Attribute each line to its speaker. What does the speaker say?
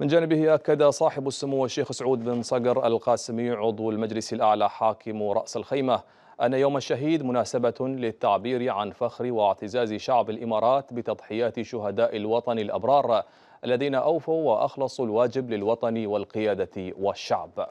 Speaker 1: من جانبه أكد صاحب السمو الشيخ سعود بن صقر القاسمي عضو المجلس الأعلى حاكم رأس الخيمة أن يوم الشهيد مناسبة للتعبير عن فخر واعتزاز شعب الإمارات بتضحيات شهداء الوطن الأبرار الذين أوفوا وأخلصوا الواجب للوطن والقيادة والشعب